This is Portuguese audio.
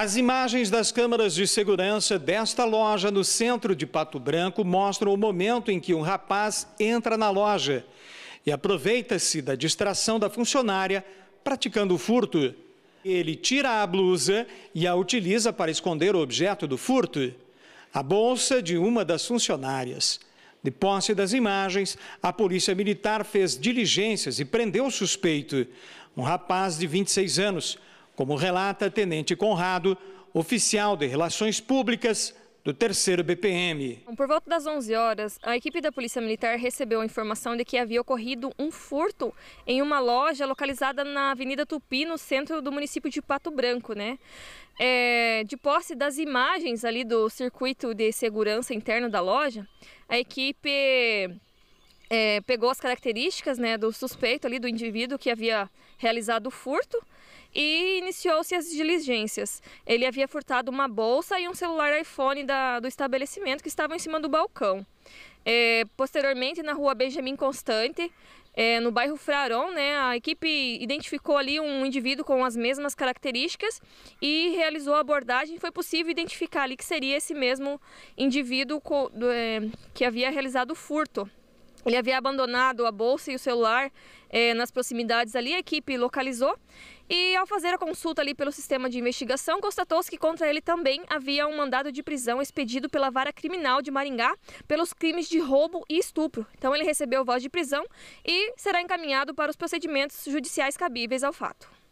As imagens das câmeras de segurança desta loja no centro de Pato Branco mostram o momento em que um rapaz entra na loja e aproveita-se da distração da funcionária praticando o furto. Ele tira a blusa e a utiliza para esconder o objeto do furto, a bolsa de uma das funcionárias. De posse das imagens, a Polícia Militar fez diligências e prendeu o suspeito, um rapaz de 26 anos como relata Tenente Conrado, oficial de Relações Públicas do 3 BPM. Por volta das 11 horas, a equipe da Polícia Militar recebeu a informação de que havia ocorrido um furto em uma loja localizada na Avenida Tupi, no centro do município de Pato Branco, né? É, de posse das imagens ali do circuito de segurança interno da loja, a equipe é, pegou as características né, do suspeito ali, do indivíduo que havia realizado o furto e iniciou-se as diligências. Ele havia furtado uma bolsa e um celular iPhone da, do estabelecimento que estavam em cima do balcão. É, posteriormente, na rua Benjamin Constante, é, no bairro Fraron, né, a equipe identificou ali um indivíduo com as mesmas características e realizou a abordagem. Foi possível identificar ali que seria esse mesmo indivíduo é, que havia realizado o furto. Ele havia abandonado a bolsa e o celular eh, nas proximidades ali, a equipe localizou e, ao fazer a consulta ali pelo sistema de investigação, constatou-se que contra ele também havia um mandado de prisão expedido pela vara criminal de Maringá pelos crimes de roubo e estupro. Então, ele recebeu voz de prisão e será encaminhado para os procedimentos judiciais cabíveis ao fato.